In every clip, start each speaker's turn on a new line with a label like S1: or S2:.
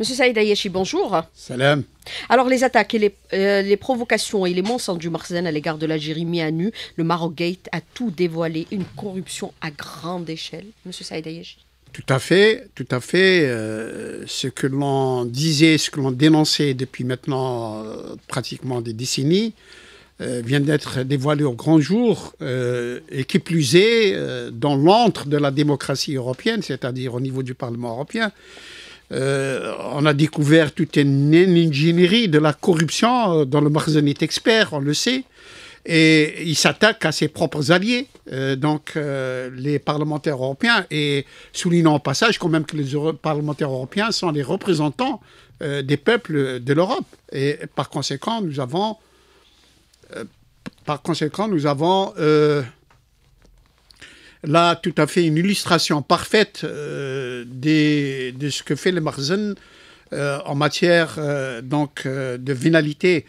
S1: Monsieur Saïd Ayeshi, bonjour. Salam. Alors, les attaques et euh, les, provocations et les mensonges du Marzen à l'égard de l'Algérie mis à nu, le Maroc Gate a tout dévoilé, une corruption à grande échelle. Monsieur Saïd Ayeshi.
S2: Tout à fait, tout à fait. Euh, ce que l'on disait, ce que l'on dénonçait depuis maintenant euh, pratiquement des décennies, vient d'être dévoilé au grand jour, et qui plus est, dans l'antre de la démocratie européenne, c'est-à-dire au niveau du Parlement européen. Euh, on a découvert toute une, ingénierie de la corruption euh, dans le est expert, on le sait. Et il s'attaque à ses propres alliés, euh, donc les parlementaires européens. Et soulignant au passage quand même que les parlementaires européens sont les représentants des peuples de l'Europe. Et par conséquent, nous avons, par conséquent, nous avons là tout à fait une illustration parfaite euh, des, de ce que fait le Marzen euh, en matière euh, donc de vénalité.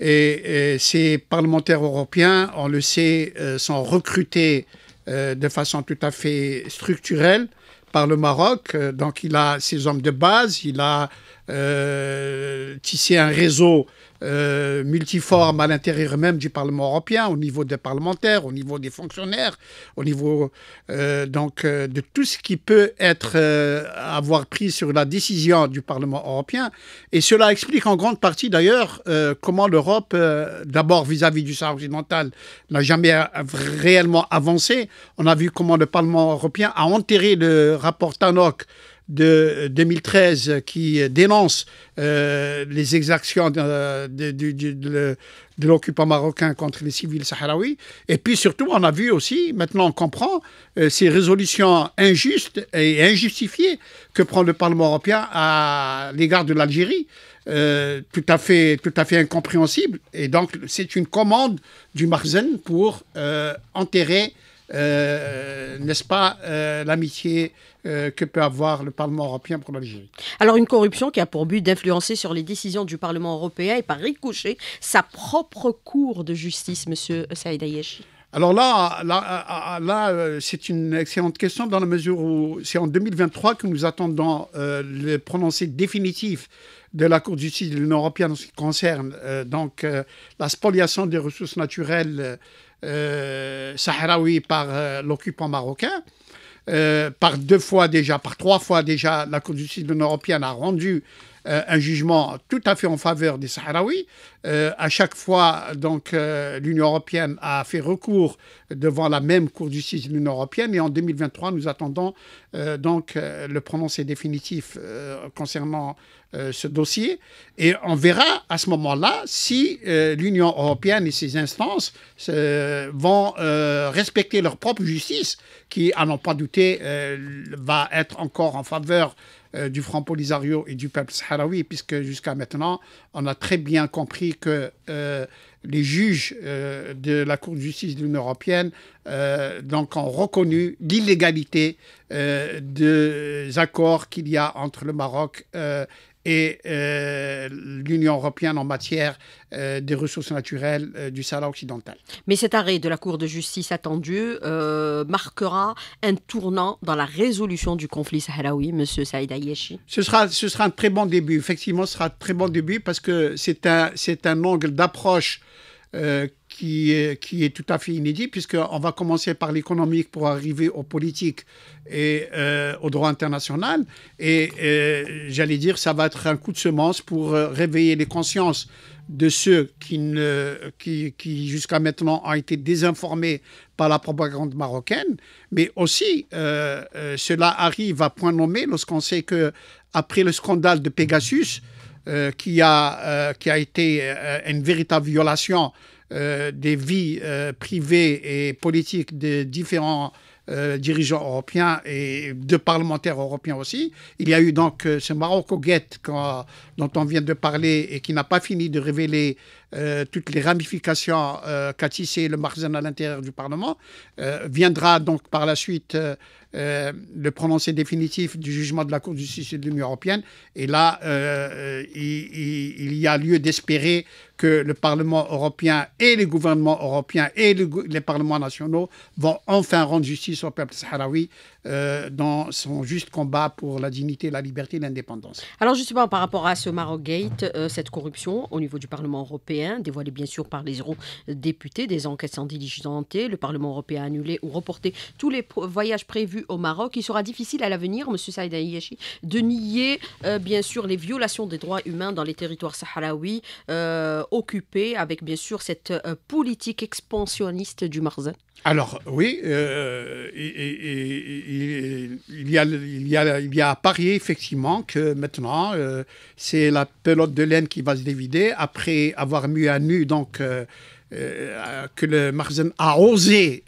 S2: Et, et, ces parlementaires européens, on le sait, sont recrutés de façon tout à fait structurelle par le Maroc. Donc il a ses hommes de base, il a euh, tisser un réseau euh, multiforme à l'intérieur même du Parlement européen, au niveau des parlementaires, au niveau des fonctionnaires, au niveau euh, donc de tout ce qui peut être avoir pris sur la décision du Parlement européen. Et cela explique en grande partie d'ailleurs comment l'Europe, d'abord vis-à-vis du Sahara occidental, n'a jamais réellement avancé. On a vu comment le Parlement européen a enterré le rapport Tannock de 2013 qui dénonce euh, les exactions euh, de, l'occupant marocain contre les civils sahraouis. Et puis surtout, on a vu aussi, maintenant on comprend, euh, ces résolutions injustes et injustifiées que prend le Parlement européen à l'égard de l'Algérie. tout, à fait, tout à fait incompréhensible. Et donc, c'est une commande du Marzen pour enterrer euh, n'est-ce pas, euh, l'amitié euh, que peut avoir le Parlement européen pour l'Algérie.
S1: Alors une corruption qui a pour but d'influencer sur les décisions du Parlement européen et par ricochet sa propre cour de justice, Monsieur Saïd
S2: Alors là, là, là c'est une excellente question dans la mesure où c'est en 2023 que nous attendons le prononcé définitif de la Cour de justice de l'Union européenne en ce qui concerne donc la spoliation des ressources naturelles euh, sahraoui par euh, l'occupant marocain. Euh, par deux fois déjà, par trois fois déjà, la Cour de justice européenne a rendu euh, un jugement tout à fait en faveur des Sahraouis. Euh, à chaque fois, donc, euh, l'Union européenne a fait recours devant la même Cour de justice de l'Union européenne. Et en 2023, nous attendons donc le prononcé définitif concernant ce dossier. Et on verra à ce moment-là si l'Union européenne et ses instances vont respecter leur propre justice, qui, à n'en pas douter, va être encore en faveur euh, du Front Polisario et du peuple sahraoui, puisque jusqu'à maintenant, on a très bien compris que euh, les juges euh, de la Cour de justice de l'Union européenne euh, donc ont reconnu l'illégalité euh, des accords qu'il y a entre le Maroc et l'Union européenne en matière des ressources naturelles du Sahara occidental.
S1: Mais cet arrêt de la Cour de justice attendu marquera un tournant dans la résolution du conflit sahraoui, M. Saïda Ayeshi.
S2: Ce sera, ce sera un très bon début, effectivement, ce sera un très bon début parce que c'est un, c'est un angle d'approche euh, qui, est, qui est tout à fait inédit, puisqu'on va commencer par l'économique pour arriver aux politiques et aux euh, au droit international. Et euh, j'allais dire, ça va être un coup de semence pour réveiller les consciences de ceux qui, qui, jusqu'à maintenant ont été désinformés par la propagande marocaine, mais aussi cela arrive à point nommé lorsqu'on sait qu'après le scandale de Pegasus, euh, qui, a, euh, qui a été euh, une véritable violation des vies privées et politiques de différents dirigeants européens et de parlementaires européens aussi. Il y a eu donc ce Maroc au guette dont on vient de parler et qui n'a pas fini de révéler euh, toutes les ramifications euh, qu'a tissé le Marzan à l'intérieur du Parlement. Euh, viendra donc par la suite le prononcé définitif du jugement de la Cour de justice de l'Union européenne. Et là, il, y a lieu d'espérer que le Parlement européen et les gouvernements européens et les parlements nationaux vont enfin rendre justice au peuple sahraoui euh, dans son juste combat pour la dignité, la liberté et l'indépendance. Alors justement,
S1: par rapport à ce Maroc Gate, euh, cette corruption au niveau du Parlement européen, dévoilée bien sûr par les eurodéputés, des enquêtes sans diligentées, le Parlement européen a annulé ou reporté tous les voyages prévus au Maroc, il sera difficile à l'avenir, M. Saïd Yashi, de nier euh, bien sûr les violations des droits humains dans les territoires sahraouis occupés, avec bien sûr cette
S2: politique expansionniste du Marzin. Alors oui, et, et, il, y a, il, il y a à parier effectivement que maintenant, euh, c'est la pelote de laine qui va se dévider après avoir mis à nu donc, euh, euh, que le Marzen a osé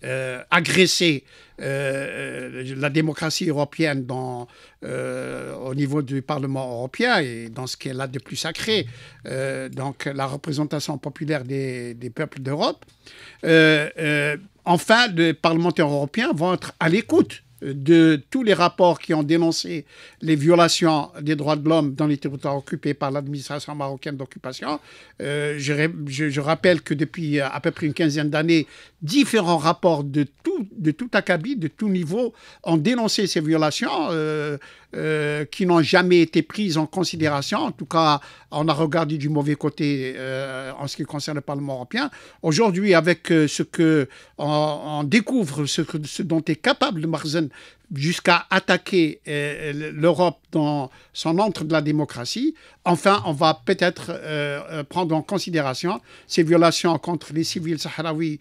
S2: agresser la démocratie européenne dans, au niveau du Parlement européen et dans ce qu'elle a de plus sacré, donc la représentation populaire des, des peuples d'Europe. enfin, les parlementaires européens vont être à l'écoute de tous les rapports qui ont dénoncé les violations des droits de l'homme dans les territoires occupés par l'administration marocaine d'occupation. Euh, je, rappelle que depuis euh, à peu près une quinzaine d'années, différents rapports de tout, de tout acabit, de tout niveau, ont dénoncé ces violations. Euh, euh, qui n'ont jamais été prises en considération. En tout cas, on a regardé du mauvais côté euh, en ce qui concerne le Parlement européen. Aujourd'hui, avec euh, ce que on, découvre, ce, dont est capable Marzen jusqu'à attaquer euh, l'Europe dans son entre de la démocratie. Enfin, on va peut-être euh, euh, prendre en considération ces violations contre les civils sahraouis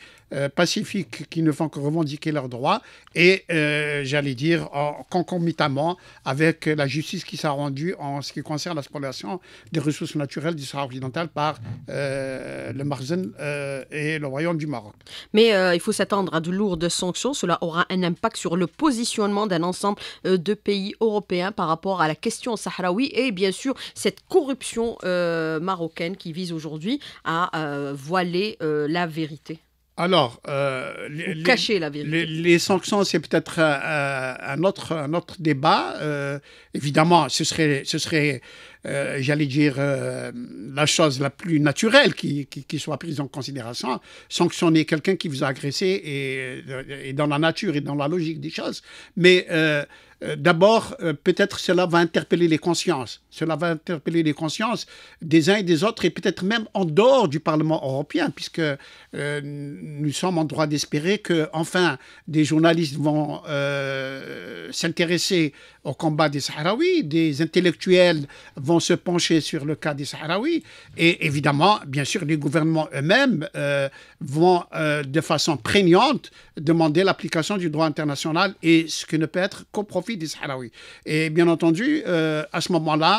S2: pacifiques qui ne font que revendiquer leurs droits et, j'allais dire, en concomitamment avec la justice qui s'est rendue en ce qui concerne la spoliation des ressources naturelles du Sahara occidental par le Marzen et le Royaume du Maroc.
S1: Mais il faut s'attendre à de lourdes sanctions. Cela aura un impact sur le positionnement d'un ensemble euh, de pays européens par rapport à la question sahraoui et bien sûr cette corruption euh, marocaine qui vise aujourd'hui à euh, voiler la vérité.
S2: Alors, euh, les, Les, sanctions, c'est peut-être euh, euh, un, autre, autre débat. évidemment, ce serait, ce serait j'allais dire, la chose la plus naturelle qui, soit prise en considération. Sanctionner quelqu'un qui vous a agressé est et, dans la nature et dans la logique des choses. Mais d'abord, peut-être cela va interpeller les consciences. Cela va interpeller les consciences des uns et des autres, et peut-être même en dehors du Parlement européen, puisque euh, nous sommes en droit d'espérer que, enfin, des journalistes vont euh, s'intéresser au combat des Sahraouis, des intellectuels vont se pencher sur le cas des Sahraouis, et évidemment, bien sûr, les gouvernements eux-mêmes euh, vont, de façon prégnante, demander l'application du droit international, et ce qui ne peut être qu'au profit des Sahraouis. Et bien entendu, à ce moment-là,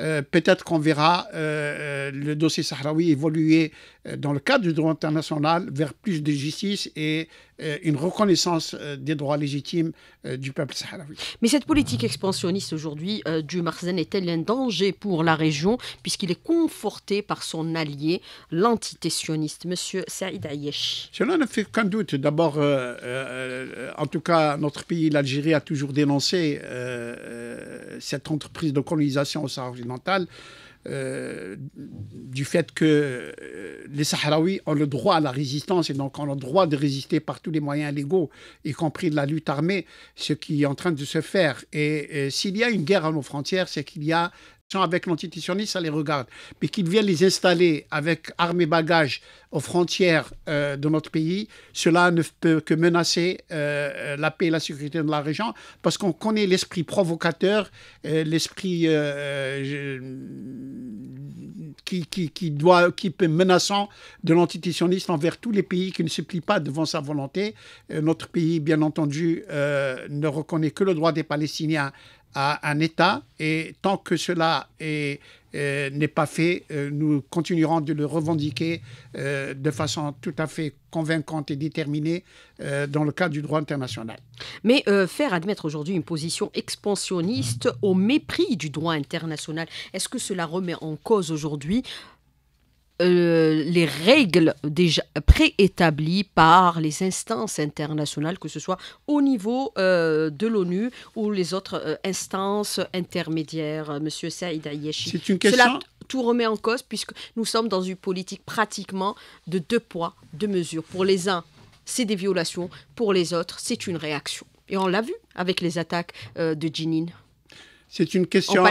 S2: Euh, peut-être qu'on verra euh, euh, le dossier sahraoui évoluer dans le cadre du droit international vers plus de justice et une reconnaissance des droits légitimes du peuple sahraoui.
S1: Mais cette politique expansionniste aujourd'hui du Marzen est-elle un danger pour la région puisqu'il est conforté par son allié, l'entité sioniste, M. Saïd Ayesh
S2: Cela ne fait aucun doute. D'abord, en tout cas, notre pays, l'Algérie, a toujours dénoncé cette entreprise de colonisation au Sahara euh, du fait que euh, les Sahraouis ont le droit à la résistance et donc ont le droit de résister par tous les moyens légaux, y compris de la lutte armée, ce qui est en train de se faire. et euh, s'il y a une guerre à nos frontières, c'est qu'il y a avec l'antititionniste, ça les regarde. Mais qu'ils viennent les installer avec armes et bagages aux frontières euh, de notre pays, cela ne peut que menacer euh, la paix et la sécurité de la région, parce qu'on connaît l'esprit provocateur, euh, l'esprit qui, qui, doit, qui peut menaçant de l'antititionniste envers tous les pays qui ne se plient pas devant sa volonté. notre pays, bien entendu, ne reconnaît que le droit des Palestiniens à un État et tant que cela euh, n'est pas fait, euh, nous continuerons de le revendiquer euh, de façon tout à fait convaincante et déterminée dans le cadre du droit international. Mais faire
S1: admettre aujourd'hui une position expansionniste au mépris du droit international, est-ce que cela remet en cause aujourd'hui euh, les règles déjà préétablies par les instances internationales, que ce soit au niveau euh, de l'ONU ou les autres euh, instances intermédiaires. Monsieur Saïd Yeshi. Cela tout remet en cause puisque nous sommes dans une politique pratiquement de deux poids, deux mesures. Pour les uns, c'est des violations. Pour les autres, c'est une réaction. Et on l'a vu avec les attaques de Jinine.
S2: C'est une question.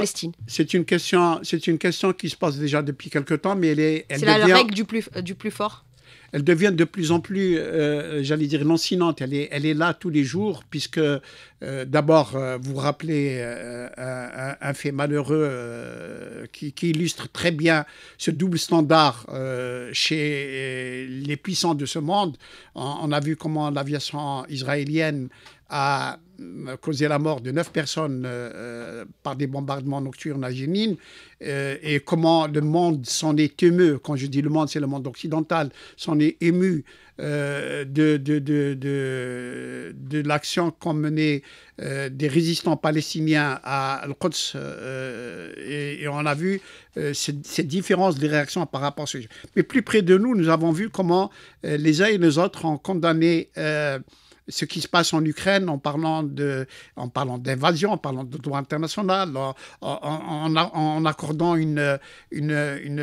S2: C'est une question. C'est une question qui se passe déjà depuis quelque temps, mais elle est. C'est la règle du plus euh, du plus fort. Elle devient de plus en plus, euh, euh, j'allais dire, lancinante. Elle est, elle est là tous les jours, puisque d'abord, vous rappelez un, fait malheureux qui, illustre très bien ce double standard chez les puissants de ce monde. on a vu comment l'aviation israélienne a euh, causé la mort de neuf personnes euh, euh, par des bombardements nocturnes à Jénine et comment le monde s'en est ému, quand je dis le monde, c'est le monde occidental, s'en est ému de, de, de, de, l'action qu'ont menée des résistants palestiniens à Al-Quds et, on a vu ces, différence différences des réactions par rapport à ce sujet. Mais plus près de nous, nous avons vu comment les uns et les autres ont condamné ce qui se passe en Ukraine en parlant de, en parlant d'invasion, en parlant de droit international, en, en, accordant une, une, une,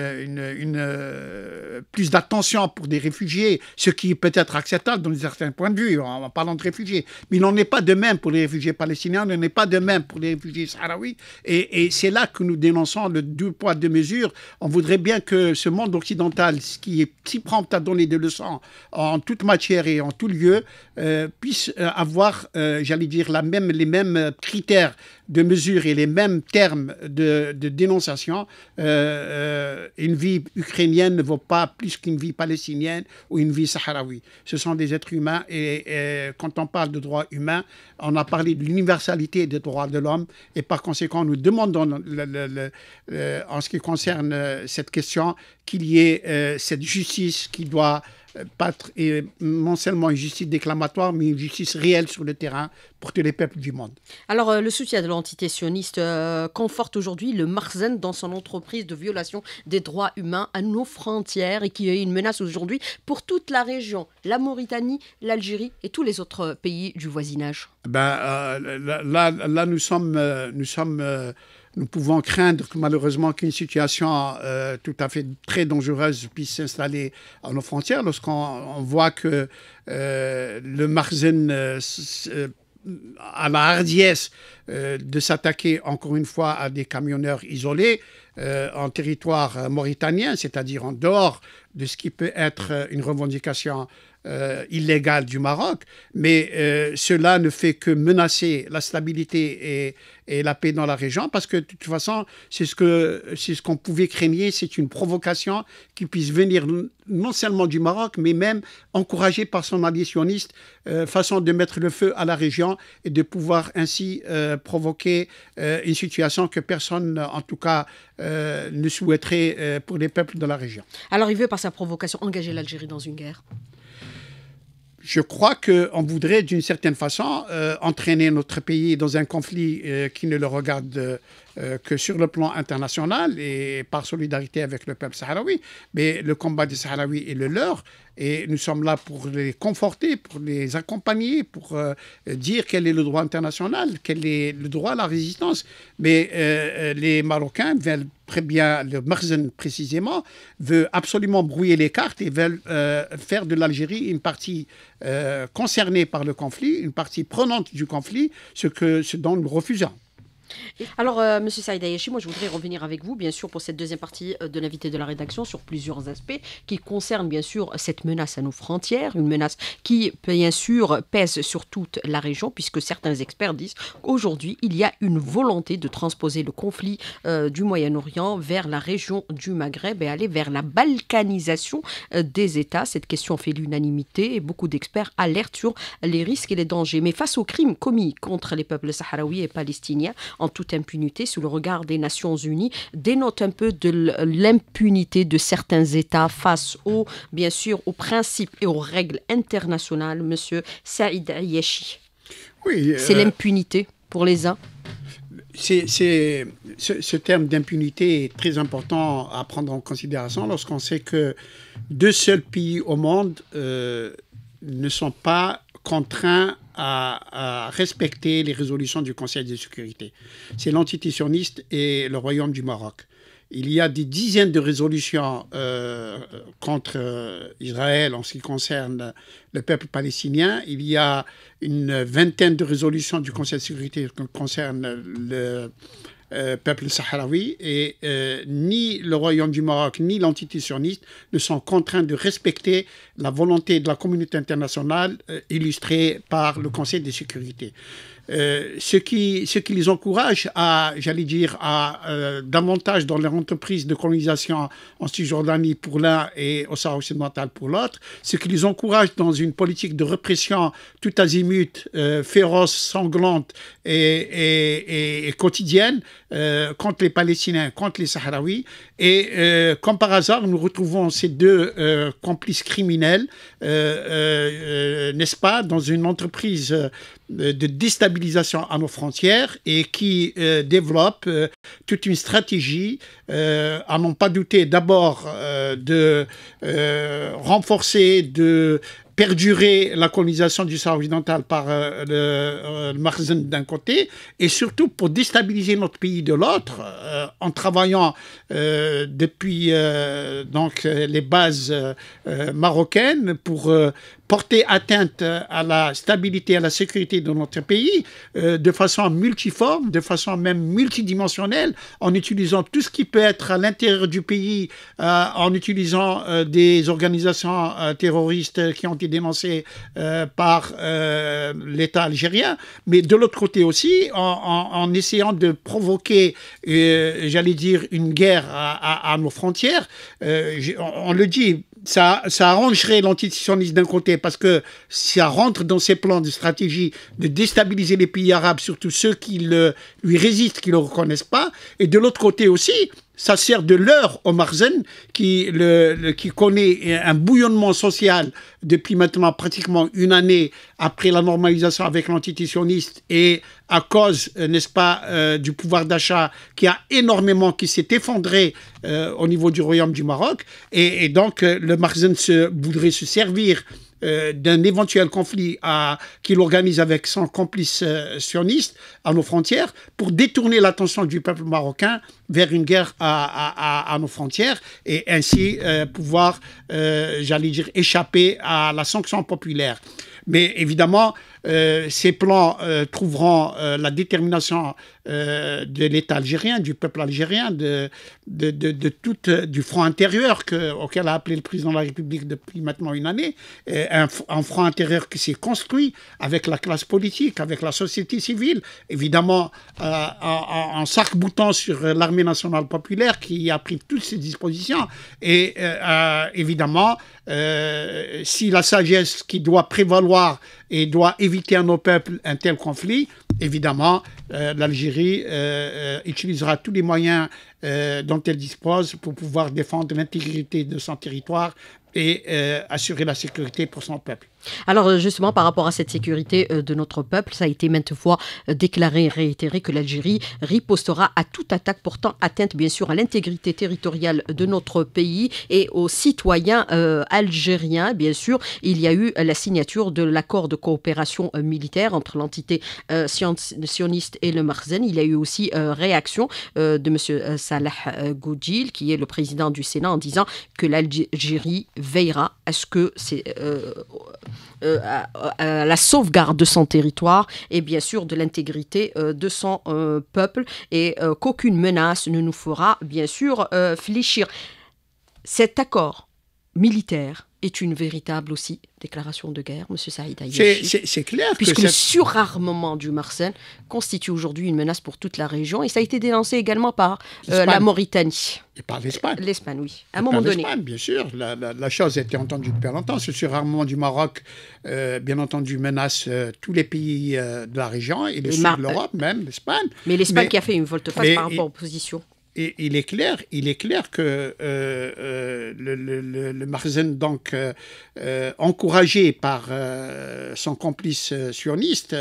S2: une euh, plus d'attention pour des réfugiés, ce qui est peut-être acceptable d'un certain point de vue en, parlant de réfugiés. Mais il n'en est pas de même pour les réfugiés palestiniens, il n'en est pas de même pour les réfugiés sahraouis. Et, et c'est là que nous dénonçons le deux poids deux mesures. On voudrait bien que ce monde occidental, ce qui est si prompt à donner des leçons en toute matière et en tout lieu, euh, puissent euh, avoir, euh, j'allais dire, la même, les mêmes critères de mesure et les mêmes termes de, dénonciation. Euh, une vie ukrainienne ne vaut pas plus qu'une vie palestinienne ou une vie sahraoui. Ce sont des êtres humains et, quand on parle de droits humains, on a parlé de l'universalité des droits de l'homme et par conséquent, nous demandons en ce qui concerne cette question qu'il y ait cette justice qui doit pas et non seulement une justice déclamatoire, mais une justice réelle sur le terrain pour tous les peuples du monde.
S1: Alors, euh, le soutien de l'entité sioniste euh, conforte aujourd'hui le Marzen dans son entreprise de violation des droits humains à nos frontières et qui est une menace aujourd'hui pour toute la région, la Mauritanie, l'Algérie et tous les autres euh, pays du voisinage.
S2: Ben, là, là, nous sommes, nous sommes nous pouvons craindre malheureusement qu'une situation euh, tout à fait très dangereuse puisse s'installer à nos frontières lorsqu'on voit que euh, le Marzen euh, a la hardiesse de s'attaquer encore une fois à des camionneurs isolés en territoire mauritanien, c'est-à-dire en dehors de ce qui peut être une revendication euh, illégale du Maroc, mais euh, cela ne fait que menacer la stabilité et, la paix dans la région, parce que de toute façon, c'est ce qu'on pouvait craigner, c'est une provocation qui puisse venir non seulement du Maroc, mais même encouragée par son allié euh, façon de mettre le feu à la région et de pouvoir ainsi provoquer une situation que personne, en tout cas, ne souhaiterait pour les peuples de la région.
S1: Alors il veut par sa provocation engager l'Algérie dans une guerre
S2: je crois qu'on voudrait d'une certaine façon euh, entraîner notre pays dans un conflit euh, qui ne le regarde euh, euh, que sur le plan international et par solidarité avec le peuple sahraoui, mais le combat des Sahraouis est le leur et nous sommes là pour les conforter, pour les accompagner, pour euh, dire quel est le droit international, quel est le droit à la résistance. Mais euh, les Marocains veulent très bien, le Marzen précisément, veut absolument brouiller les cartes et veulent faire de l'Algérie une partie concernée par le conflit, une partie prenante du conflit, ce, que, ce dont nous refusons.
S1: Alors, M. Euh, Monsieur Saidayashi, moi, je voudrais revenir avec vous, bien sûr, pour cette deuxième partie euh, de l'invité de la rédaction sur plusieurs aspects qui concernent, bien sûr, cette menace à nos frontières, une menace qui, bien sûr, pèse sur toute la région, puisque certains experts disent qu'aujourd'hui, il y a une volonté de transposer le conflit euh, du Moyen-Orient vers la région du Maghreb et aller vers la balkanisation des États. Cette question fait l'unanimité et beaucoup d'experts alertent sur les risques et les dangers. Mais face aux crimes commis contre les peuples sahraouis et palestiniens, en toute impunité sous le regard des Nations Unies dénote un peu de l'impunité de certains États face aux, bien sûr, aux principes et aux règles internationales, Monsieur Saïd Ayeshi.
S2: Oui, C'est euh, l'impunité pour les uns. C'est, ce, terme d'impunité est très important à prendre en considération lorsqu'on sait que deux seuls pays au monde euh, ne sont pas contraint à, respecter les résolutions du Conseil de sécurité. C'est l'entité et le royaume du Maroc. Il y a des dizaines de résolutions euh, contre euh, Israël en ce qui concerne le peuple palestinien. Il y a une vingtaine de résolutions du Conseil de sécurité qui concernent le, euh, peuple sahraoui et euh, ni le royaume du Maroc ni l'entité sioniste ne sont contraints de respecter la volonté de la communauté internationale euh, illustrée par le Conseil de sécurité. ce, qui, ce les encourage à, j'allais dire, à davantage dans leur entreprise de colonisation en Cisjordanie pour l'un et au Sahara occidental pour l'autre, ce qui les encourage dans une politique de répression tout azimut, féroce, sanglante et, et, et quotidienne, euh, contre les Palestiniens, contre les Sahraouis. Et euh, comme par hasard, nous retrouvons ces deux euh, complices criminels, n'est-ce pas, dans une entreprise de déstabilisation à nos frontières et qui développe toute une stratégie, à n'en pas douter, d'abord de renforcer, de perdurer la colonisation du Sahara occidental par euh, le, euh, d'un côté, et surtout pour déstabiliser notre pays de l'autre, euh, en travaillant euh, depuis donc les bases marocaines pour porter atteinte à la stabilité, à la sécurité de notre pays euh, de façon multiforme, de façon même multidimensionnelle, en utilisant tout ce qui peut être à l'intérieur du pays, euh, en utilisant euh, des organisations terroristes qui ont été dénoncées par l'État algérien, mais de l'autre côté aussi, en, essayant de provoquer, j'allais dire, une guerre à, nos frontières. on le dit ça, ça arrangerait l'antisionisme d'un côté parce que ça rentre dans ses plans de stratégie de déstabiliser les pays arabes, surtout ceux qui lui résistent, qui ne le reconnaissent pas, et de l'autre côté aussi, ça sert de l'heure au Marzen, qui, connaît un bouillonnement social depuis maintenant pratiquement une année après la normalisation avec l'entité et à cause, euh, n'est-ce pas, euh, du pouvoir d'achat qui a énormément, qui s'est effondré euh, au niveau du royaume du Maroc. Et, donc, le Marzen se, voudrait se servir euh, d'un éventuel conflit qu'il organise avec son complice euh, sioniste à nos frontières pour détourner l'attention du peuple marocain vers une guerre à nos frontières et ainsi euh, pouvoir, j'allais dire, échapper à la sanction populaire. Mais évidemment, euh, ces plans euh, trouveront euh, la détermination de l'État algérien, du peuple algérien, de, de, de, du front intérieur que, auquel a appelé le président de la République depuis maintenant une année, un, front intérieur qui s'est construit avec la classe politique, avec la société civile, évidemment en, en s'arc-boutant sur l'armée nationale populaire qui a pris toutes ses dispositions. Et évidemment, si la sagesse qui doit prévaloir et doit éviter à nos peuples un tel conflit, évidemment, euh, l'Algérie euh, euh, utilisera tous les moyens dont elle dispose pour pouvoir défendre l'intégrité de son territoire et assurer la sécurité
S1: pour son peuple. Alors euh, justement, par rapport à cette sécurité euh, de notre peuple, ça a été maintes fois euh, déclaré et réitéré que l'Algérie ripostera à toute attaque portant atteinte bien sûr à l'intégrité territoriale de notre pays et aux citoyens algériens. Bien sûr, il y a eu la signature de l'accord de coopération militaire entre l'entité sioniste et le Marzen. Il y a eu aussi réaction de M. Salah Goudjil, qui est le président du Sénat, en disant que l'Algérie veillera à ce que c'est euh, à, la sauvegarde de son territoire et bien sûr de l'intégrité euh, de son euh, peuple et qu'aucune menace ne nous fera bien sûr fléchir. Cet accord militaire est une véritable aussi déclaration de guerre, Monsieur Saïd C'est
S2: clair. Puisque le
S1: surarmement du Marseille constitue aujourd'hui une menace pour toute la région et ça a été dénoncé également par euh, la Mauritanie.
S2: Et par l'Espagne.
S1: L'Espagne, oui. À un moment donné. L'Espagne, bien
S2: sûr. La, chose a été entendue depuis longtemps. Ce surarmement du Maroc, euh, bien entendu, menace euh, tous les pays de la région et le, sud de l'Europe, même l'Espagne. Mais l'Espagne qui a fait une volte-face par rapport aux positions il est clair, il est clair que euh, euh, le, Marzen, donc euh, encouragé par son complice sioniste,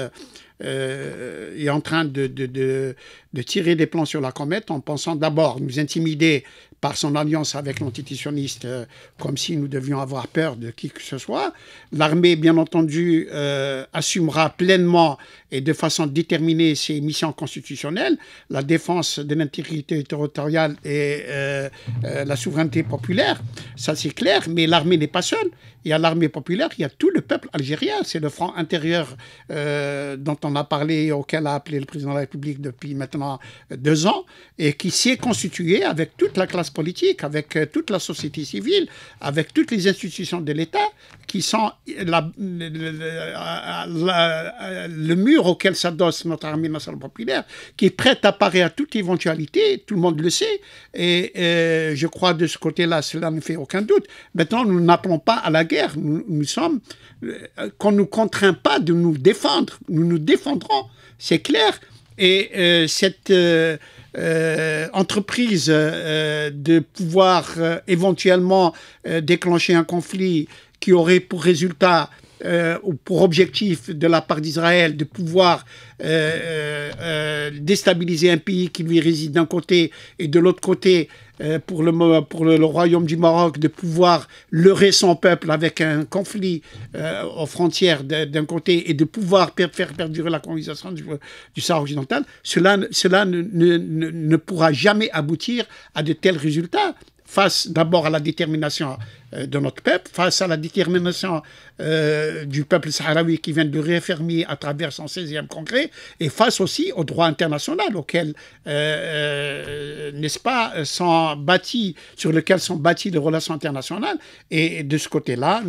S2: est en train de, de, tirer des plans sur la comète en pensant d'abord nous intimider par son alliance avec l'antitétionniste, euh, comme si nous devions avoir peur de qui que ce soit. L'armée, bien entendu, euh, assumera pleinement et de façon déterminée ses missions constitutionnelles, la défense de l'intégrité territoriale et euh, la souveraineté populaire. Ça, c'est clair, mais l'armée n'est pas seule. Il y a l'armée populaire, il y a tout le peuple algérien. C'est le front intérieur dont on a parlé et auquel a appelé le président de la République depuis maintenant deux ans et qui s'est constitué avec toute la classe politique, avec euh, toute la société civile, avec toutes les institutions de l'État, qui sont le mur auquel s'adosse notre armée nationale populaire, qui est prête à parer à toute éventualité, tout le monde le sait, et, je crois de ce côté-là, cela ne fait aucun doute. Maintenant, nous n'appelons pas à la guerre, nous, sommes, euh, qu'on ne nous contraint pas de nous défendre, nous nous défendrons, c'est clair, et euh, cette... Euh, entreprise euh, de pouvoir euh, éventuellement déclencher un conflit qui aurait pour résultat euh, pour objectif de la part d'Israël de pouvoir euh, euh, déstabiliser un pays qui lui réside d'un côté et de l'autre côté pour, le, pour le, royaume du Maroc de pouvoir leurrer son peuple avec un conflit aux frontières d'un côté et de pouvoir faire perdurer la colonisation du, Sahara occidental, cela, cela ne pourra jamais aboutir à de tels résultats face d'abord à la détermination euh, de notre peuple, face à la détermination euh, du peuple sahraoui qui vient de réaffirmer à travers son 16e congrès, et face aussi au droit international auquel, euh, n'est-ce pas, sont bâtis, sur lequel sont bâties les relations internationales. Et de ce côté-là,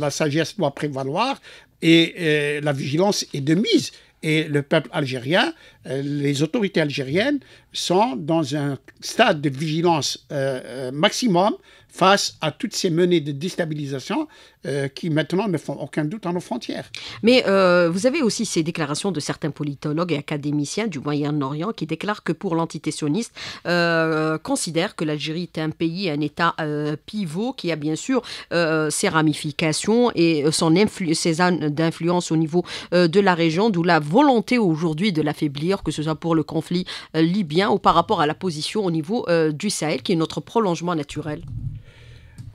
S2: la sagesse doit prévaloir et la vigilance est de mise et le peuple algérien, euh, les autorités algériennes sont dans un stade de vigilance euh, euh, maximum face à toutes ces menées de déstabilisation euh, qui maintenant ne font aucun doute à nos frontières. Mais euh, vous avez aussi ces déclarations de certains
S1: politologues et académiciens du Moyen-Orient qui déclarent que pour l'entité sioniste, euh, considère que l'Algérie est un pays, un État pivot qui a bien sûr ses ramifications et son ses ânes d'influence au niveau de la région, d'où la volonté aujourd'hui de l'affaiblir, que ce soit pour le conflit libyen ou par rapport à la position au niveau du Sahel, qui est notre prolongement naturel.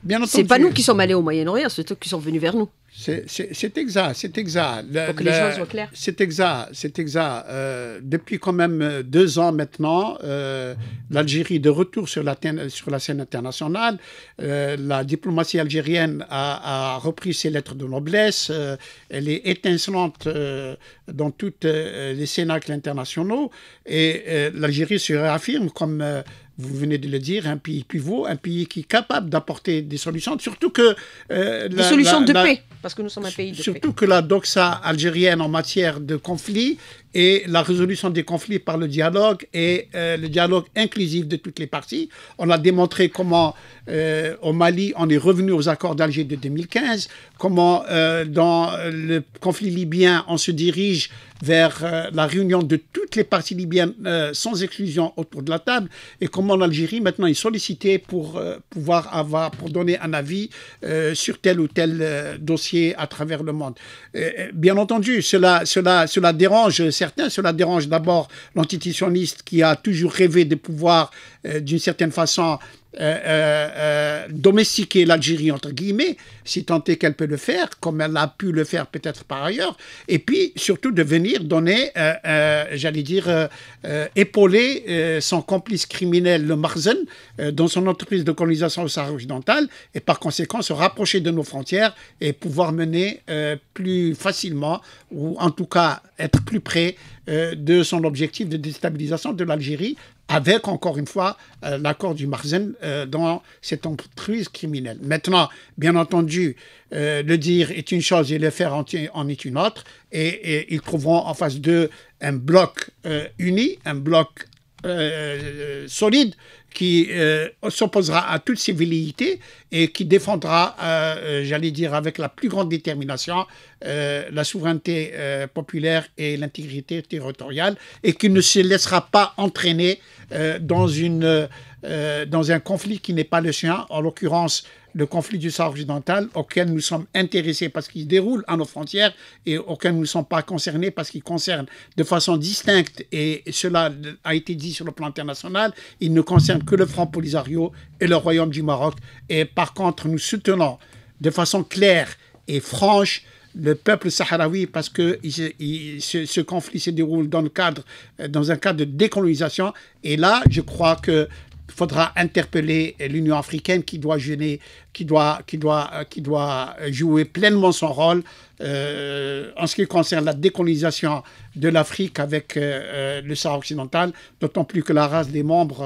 S1: Ce
S2: n'est C'est pas nous qui sommes
S1: allés au Moyen-Orient, c'est eux qui sont
S2: venus vers nous. C'est exact, c'est exact. Pour que les choses soient claires. C'est exact, c'est exact. Euh, depuis quand même euh, deux ans maintenant, euh, l'Algérie de retour sur la, sur la scène internationale. Euh, la diplomatie algérienne a, a, repris ses lettres de noblesse. elle est étincelante dans tous les cénacles internationaux. Et l'Algérie se réaffirme comme vous venez de le dire, un pays pivot, un pays qui est capable d'apporter des solutions, surtout que... Euh, des la, solutions de paix,
S1: parce que nous sommes un pays de surtout paix.
S2: Surtout que la doxa algérienne en matière de conflit et la résolution des conflits par le dialogue et euh, le dialogue inclusif de toutes les parties. On a démontré comment euh, au Mali on est revenu aux accords d'Alger de 2015, comment euh, dans le conflit libyen on se dirige vers la réunion de toutes les parties libyennes sans exclusion autour de la table et comment l'Algérie maintenant est sollicitée pour pouvoir avoir pour donner un avis sur tel ou tel dossier à travers le monde. bien entendu, cela cela cela dérange certains cela dérange d'abord l'antitétitionniste qui a toujours rêvé de pouvoir, euh, d'une certaine façon, euh, euh, euh, domestiquer l'Algérie, entre guillemets, si tant qu'elle peut le faire, comme elle a pu le faire peut-être par ailleurs, et puis surtout de venir donner, j'allais dire, épauler son complice criminel, le Marzen, dans son entreprise de colonisation au Sahara occidental, et par conséquent se rapprocher de nos frontières et pouvoir mener plus facilement, ou en tout cas être plus près de son objectif de déstabilisation de l'Algérie avec encore une fois euh, l'accord du Marzen euh, dans cette entreprise criminelle. Maintenant, bien entendu, euh, le dire est une chose et le faire en, est une autre, et, ils trouveront en face d'eux un bloc uni, un bloc solide qui euh, s'opposera à toute civilité et qui défendra, euh, euh, j'allais dire, avec la plus grande détermination la souveraineté populaire et l'intégrité territoriale et qui ne se laissera pas entraîner dans, une, dans un conflit qui n'est pas le sien, en l'occurrence le conflit du Sahara occidental auquel nous sommes intéressés parce qu'il se déroule à nos frontières et auquel nous ne sommes pas concernés parce qu'il concerne de façon distincte, et cela a été dit sur le plan international, il ne concerne que le Front Polisario et le Royaume du Maroc. Et par contre, nous soutenons de façon claire et franche le peuple sahraoui parce que ce, conflit se déroule dans le cadre dans un cadre de décolonisation et là je crois que il faudra interpeller l'Union africaine qui doit gêner, qui doit, qui doit, euh, qui doit jouer pleinement son rôle euh, en ce qui concerne la décolonisation de l'Afrique avec euh, le Sahara occidental, d'autant plus que la race des membres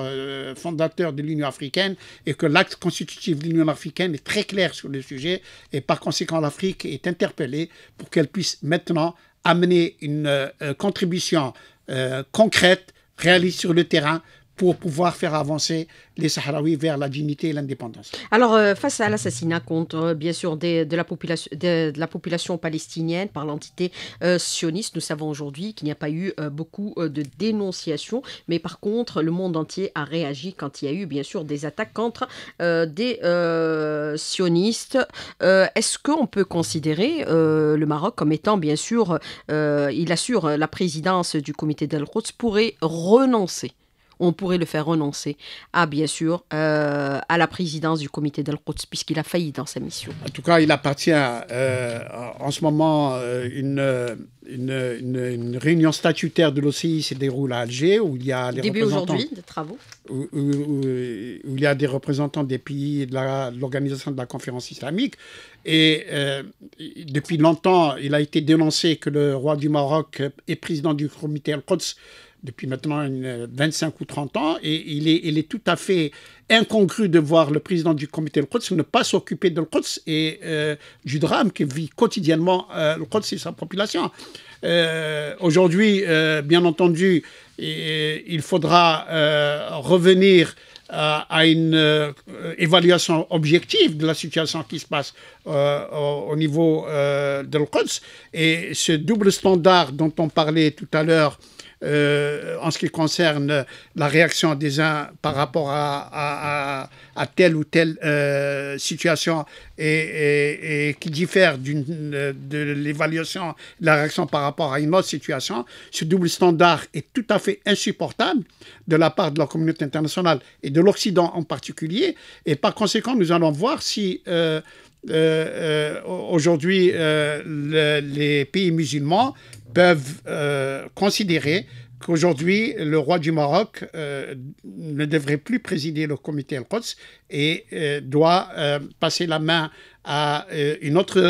S2: fondateurs de l'Union africaine et que l'acte constitutif de l'Union africaine est très clair sur le sujet et par conséquent l'Afrique est interpellée pour qu'elle puisse maintenant amener une contribution concrète, réaliste sur le terrain pour pouvoir faire avancer les Sahraouis vers la dignité et l'indépendance.
S1: Alors, euh, face à l'assassinat contre, euh, bien sûr, de, la population, palestinienne par l'entité euh, sioniste, nous savons aujourd'hui qu'il n'y a pas eu beaucoup de dénonciations, mais par contre, le monde entier a réagi quand il y a eu, bien sûr, des attaques contre des sionistes. Est-ce qu'on peut considérer le Maroc comme étant, bien sûr, il assure la présidence du comité d'Al-Quds, pourrait renoncer on pourrait le faire renoncer à, ah, bien sûr, euh, à la présidence du comité d'Al-Quds, puisqu'il a failli dans sa mission. En
S2: tout cas, il appartient euh, en ce moment euh, une, une, réunion statutaire de l'OCI se déroule à Alger, où il y a aujourd'hui, travaux. Où, il y a des représentants des pays de l'organisation de, la conférence islamique. Et depuis longtemps, il a été dénoncé que le roi du Maroc est président du comité dal quds depuis maintenant une, 25 euh, ou 30 ans, et il est, tout à fait incongru de voir le président du comité de quds ne pas s'occuper de al et euh, du drame que vit quotidiennement euh, et sa population. Euh, aujourd'hui, bien entendu, il faudra revenir à une évaluation objective de la situation qui se passe au, niveau de l'Quds. Et ce double standard dont on parlait tout à l'heure euh, en ce qui concerne la réaction des uns par rapport à, telle ou telle euh, situation et, qui diffère de l'évaluation de la réaction par rapport à une autre situation, ce double standard est tout à fait insupportable de la part de la communauté internationale et de l'Occident en particulier. Et par conséquent, nous allons voir si... Euh, euh, euh aujourd'hui, euh, les pays musulmans peuvent euh, considérer qu'aujourd'hui, le roi du Maroc ne devrait plus présider le comité Al-Quds et doit passer la main à une autre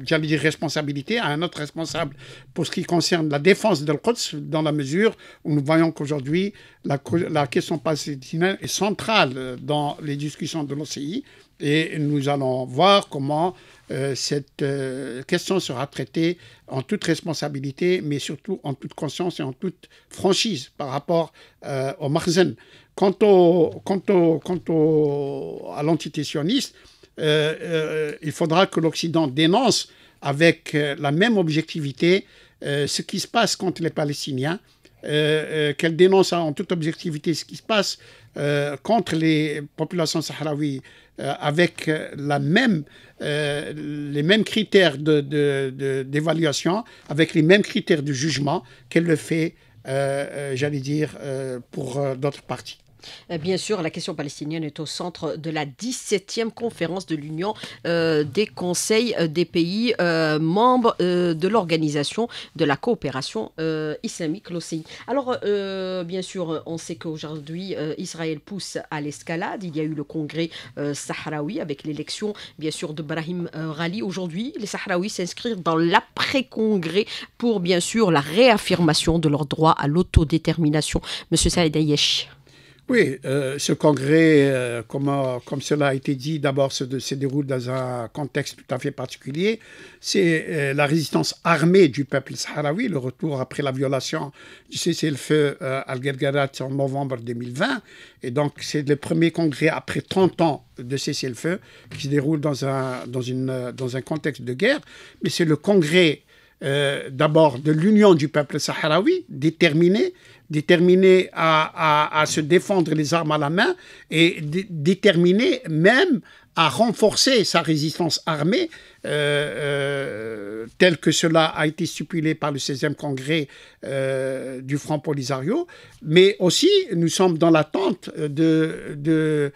S2: dire responsabilité, à un autre responsable pour ce qui concerne la défense de al quds dans la mesure où nous voyons qu'aujourd'hui, la, question palestinienne est centrale dans les discussions de l'OCI, et nous allons voir comment euh, cette euh, question sera traitée en toute responsabilité, mais surtout en toute conscience et en toute franchise par rapport euh, au Marzen. Quant, au, au, au, à l'entité sioniste, il faudra que l'Occident dénonce avec la même objectivité ce qui se passe contre les Palestiniens euh, euh, qu'elle dénonce en toute objectivité ce qui se passe euh, contre les populations sahraouies avec les mêmes critères d'évaluation, de, avec les mêmes critères de jugement qu'elle le fait, j'allais dire, pour d'autres parties.
S1: Euh, bien sûr, la question palestinienne est au centre de la 17e conférence de l'Union euh, des conseils euh, des pays membres de l'Organisation de la coopération islamique, l'OCI. Alors, bien sûr, on sait qu'aujourd'hui, Israël pousse à l'escalade. Il y a eu le congrès sahraoui avec l'élection, bien sûr, de Brahim Rali. Aujourd'hui, les Sahraouis s'inscrivent dans l'après-congrès pour, bien sûr, la réaffirmation de leur droit à l'autodétermination. Monsieur Saïd
S2: oui, euh, ce congrès, euh, comme, cela a été dit, d'abord se, déroule dans un contexte tout à fait particulier. C'est euh, la résistance armée du peuple sahraoui, le retour après la violation du cessez-le-feu al en novembre 2020. Et donc, c'est le premier congrès après 30 ans de cessez-le-feu qui se déroule dans un contexte de guerre. Mais c'est le congrès euh, d'abord de l'union du peuple sahraoui, déterminé, déterminé à, à, se défendre les armes à la main et déterminé même à renforcer sa résistance armée, tel euh, euh, telle que cela a été stipulé par le 16e congrès du Front Polisario. Mais aussi, nous sommes dans l'attente de, de,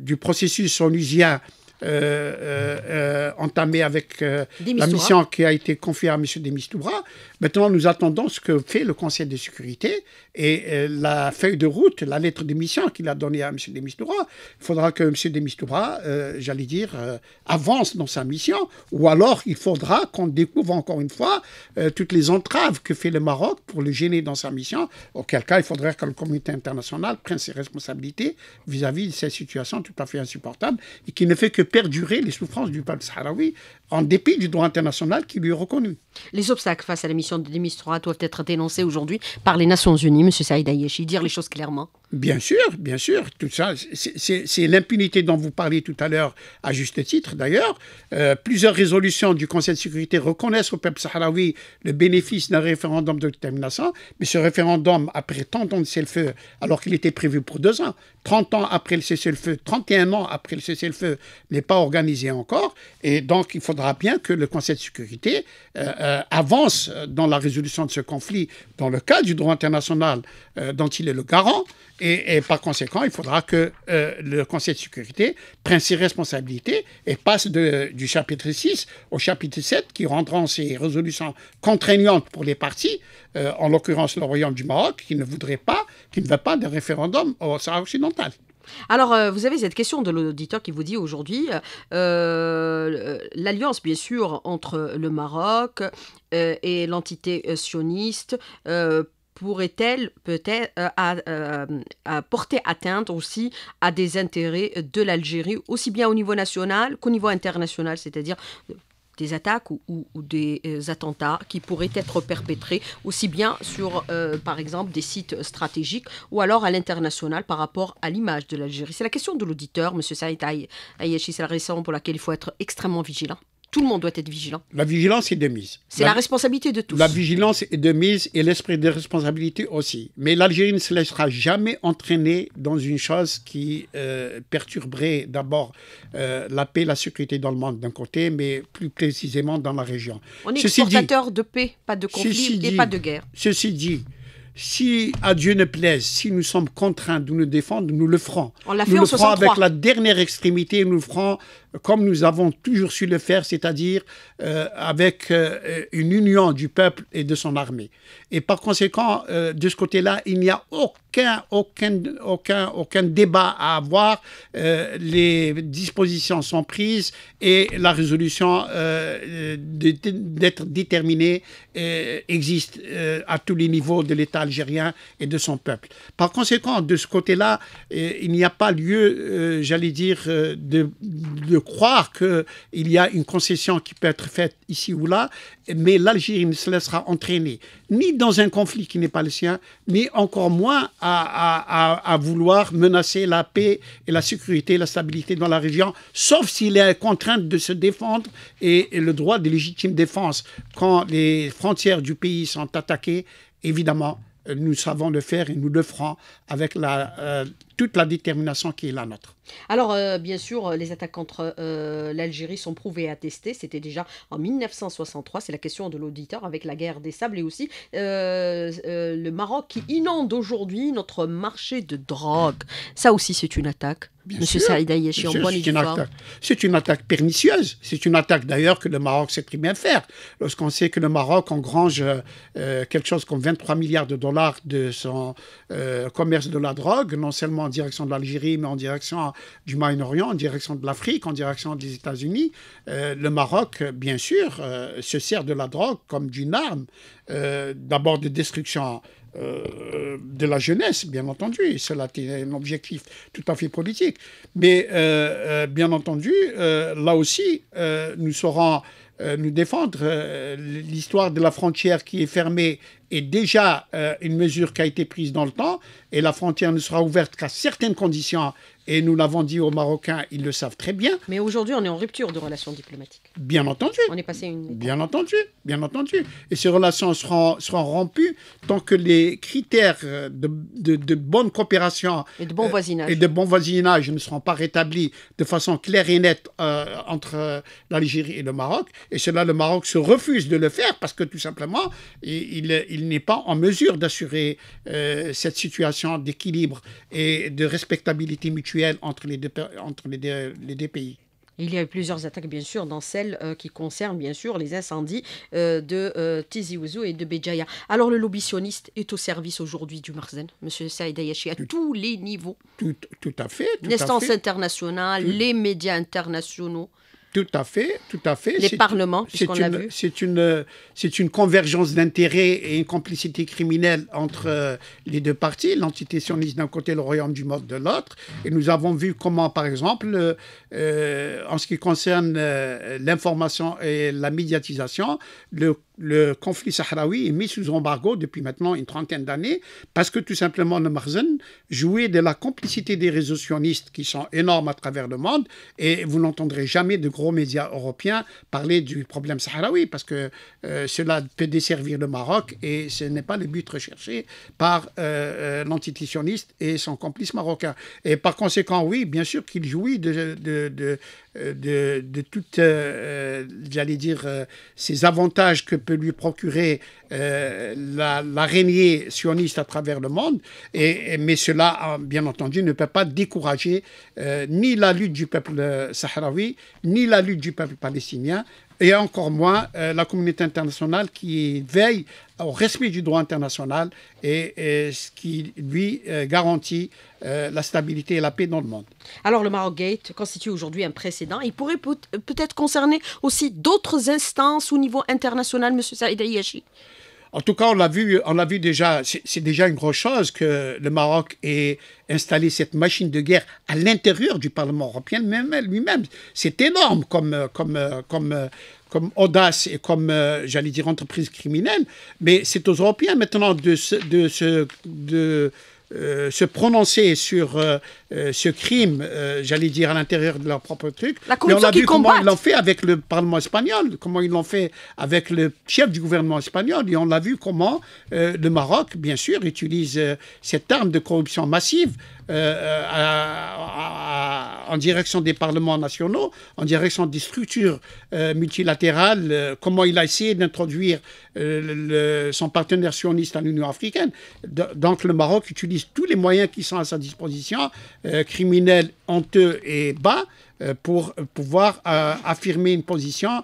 S2: du processus onusien euh, euh, euh, entamé avec la mission qui a été confiée à M. Toubra. Maintenant, nous attendons ce que fait le Conseil de sécurité et euh, la feuille de route, la lettre de mission qu'il a donnée à M. Demistoura. Il faudra que M. Demistoura, euh, j'allais dire, euh, avance dans sa mission ou alors il faudra qu'on découvre encore une fois toutes les entraves que fait le Maroc pour le gêner dans sa mission, auquel cas il faudrait que le comité international prenne ses responsabilités vis-à-vis -vis de cette situation tout à fait insupportable et qui ne fait que perdurer les souffrances du peuple sahraoui en dépit du droit international qui lui est reconnu. Les obstacles face à la mission de Mistura
S1: doivent être dénoncés aujourd'hui par les Nations Unies, M. Saïd Ayeshi, dire les choses clairement.
S2: Bien sûr, bien sûr, tout ça, c'est l'impunité dont vous parliez tout à l'heure, à juste titre d'ailleurs. Euh, plusieurs résolutions du Conseil de sécurité reconnaissent au peuple sahraoui le bénéfice d'un référendum de détermination, mais ce référendum, après tant ans de cessez-le-feu, alors qu'il était prévu pour deux ans, 30 ans après le cessez-le-feu, 31 ans après le cessez-le-feu, n'est pas organisé encore, et donc il faudra bien que le Conseil de sécurité euh, euh, avance dans la résolution de ce conflit dans le cadre du droit international dont il est le garant et, par conséquent, il faudra que euh, le Conseil de sécurité prenne ses responsabilités et passe de, du chapitre 6 au chapitre 7 qui rendront ses résolutions contraignantes pour les partis, euh, en l'occurrence le Royaume du Maroc, qui ne voudrait pas, qui ne veut pas de référendum au Sahara occidental. Alors, euh, vous avez cette question de l'auditeur qui vous dit aujourd'hui l'alliance,
S1: bien sûr, entre le Maroc et l'entité sioniste pourrait-elle peut-être euh, euh, porter atteinte aussi à des intérêts de l'Algérie, aussi bien au niveau national qu'au niveau international, c'est-à-dire des attaques ou, des euh, attentats qui pourraient être perpétrés aussi bien sur, par exemple, des sites stratégiques ou alors à l'international par rapport à l'image de l'Algérie. C'est la question de l'auditeur, M. Saïd Ayachi, c'est la raison pour laquelle il faut être extrêmement vigilant tout le monde doit être vigilant.
S2: La vigilance est de mise. C'est la, responsabilité de tous. La vigilance est de mise et l'esprit de responsabilité aussi. Mais l'Algérie ne se laissera jamais entraîner dans une chose qui euh, perturberait d'abord euh, la paix, la sécurité dans le monde d'un côté, mais plus précisément dans la région. On est de
S1: paix, pas de conflit et pas de guerre.
S2: Ceci dit, si à Dieu ne plaise, si nous sommes contraints de nous défendre, nous le ferons. On l'a fait nous le ferons avec la dernière extrémité, nous le ferons comme nous avons toujours su le faire, c'est-à-dire euh, avec euh, une union du peuple et de son armée. Et par conséquent, euh, de ce côté-là, il n'y a aucun, aucun, aucun, aucun débat à avoir. les dispositions sont prises et la résolution d'être déterminée existe à tous les niveaux de l'État algérien et de son peuple. Par conséquent, de ce côté-là, il n'y a pas lieu, j'allais dire, de, de croire qu'il y a une concession qui peut être faite ici ou là, mais l'Algérie ne se laissera entraîner ni dans un conflit qui n'est pas le sien, ni encore moins à, vouloir menacer la paix et la sécurité et la stabilité dans la région, sauf s'il est contraint de se défendre et, le droit de légitime défense. Quand les frontières du pays sont attaquées, évidemment, euh, nous savons le faire et nous le ferons avec la euh, toute la détermination qui est la nôtre.
S1: Alors, euh, bien sûr, euh, les attaques contre euh, l'Algérie sont prouvées et attestées. C'était déjà en 1963. C'est la question de l'auditeur avec la guerre des sables et aussi le Maroc qui inonde aujourd'hui notre marché de drogue.
S2: Ça aussi, c'est une attaque. Bien Monsieur Saïd en bonne C'est une attaque pernicieuse. C'est une attaque d'ailleurs que le Maroc s'est primé à faire. Lorsqu'on sait que le Maroc engrange quelque chose comme 23 milliards de dollars de son commerce de la drogue, non seulement en direction de l'Algérie, mais en direction euh, du Moyen-Orient, en direction de l'Afrique, en direction des États-Unis. Euh, le Maroc, euh, bien sûr, se sert de la drogue comme d'une arme, d'abord de destruction de la jeunesse, bien entendu. Cela est un objectif tout à fait politique. Mais bien entendu, là aussi, nous saurons nous défendre l'histoire de la frontière qui est fermée est déjà euh, une mesure qui a été prise dans le temps et la frontière ne sera ouverte qu'à certaines conditions. Et nous l'avons dit aux Marocains, ils le savent très bien. Mais aujourd'hui, on est en rupture de relations diplomatiques. Bien entendu. On est passé une. Bien entendu, bien entendu. Et ces relations seront, seront rompues tant que les critères euh, de, de, bonne coopération et de bon euh, voisinage et de bon voisinage ne seront pas rétablis de façon claire et nette entre l'Algérie et le Maroc. Et cela, le Maroc se refuse de le faire parce que tout simplement, il, il il n'est pas en mesure d'assurer euh, cette situation d'équilibre et de respectabilité mutuelle entre les deux, entre pays. Il y a eu plusieurs attaques, bien sûr,
S1: dans celles euh, qui concernent, bien sûr, les incendies euh, de Tizi Ouzou et de Béjaïa. Alors, le lobby sioniste est au service aujourd'hui du Marzen, M. Saïd Ayashi, à tous les niveaux.
S2: Tout, à fait. L'instance
S1: internationale, les médias internationaux.
S2: Tout à fait, tout à fait. Les parlements, c'est une, c'est une, c'est une convergence d'intérêts et une complicité criminelle entre euh, les deux parties, l'entité sioniste d'un côté, le royaume du monde de l'autre. Et nous avons vu comment, par exemple, euh, euh, en ce qui concerne l'information et la médiatisation, le le conflit sahraoui est mis sous embargo depuis maintenant une trentaine d'années parce que tout simplement le Marzen jouait de la complicité des réseaux sionistes qui sont énormes à travers le monde et vous n'entendrez jamais de gros médias européens parler du problème sahraoui parce que euh, cela peut desservir le Maroc et ce n'est pas le but recherché par euh, euh et son complice marocain. Et par conséquent, oui, bien sûr qu'il jouit de, de, de, euh, toutes, j'allais dire, ces avantages que peut lui procurer euh, l'araignée sioniste à travers le monde. mais cela, euh, bien entendu, ne peut pas décourager euh, ni la lutte du peuple sahraoui, ni la lutte du peuple palestinien et encore moins euh, la communauté internationale qui veille au respect du droit international et, ce qui lui euh, garantit euh, la stabilité et la paix dans le monde.
S1: Alors le Maroc Gate constitue aujourd'hui un précédent. Il pourrait peut-être concerner aussi d'autres instances au niveau international, M. Saïd Ayashi.
S2: En tout cas, on l'a vu, on l'a vu déjà, c'est déjà une grosse chose que le Maroc ait installé cette machine de guerre à l'intérieur du Parlement européen lui-même. C'est énorme comme, comme, comme, comme audace et comme, euh, j'allais dire, entreprise criminelle. Mais c'est aux Européens maintenant de se, de, se, de euh, se prononcer sur euh, euh, ce crime, j'allais dire, à l'intérieur de leur propre truc. Mais on a vu comment ils l'ont fait avec le Parlement espagnol, comment ils l'ont fait avec le chef du gouvernement espagnol. Et on l'a vu comment le Maroc, bien sûr, utilise cette arme de corruption massive euh, en direction des parlements nationaux, en direction des structures euh, multilatérales, euh, comment il a essayé d'introduire son partenaire sioniste à l'Union africaine. donc le Maroc utilise tous les moyens qui sont à sa disposition, criminels, honteux et bas, pour pouvoir affirmer une position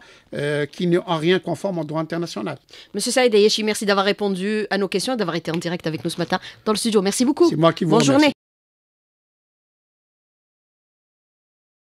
S2: qui n'est en rien conforme au droit international. Monsieur Saïd
S1: Ayeshi, merci d'avoir répondu
S2: à nos questions et d'avoir été en direct avec nous ce matin dans le studio. Merci beaucoup. C'est moi qui vous Bonne journée.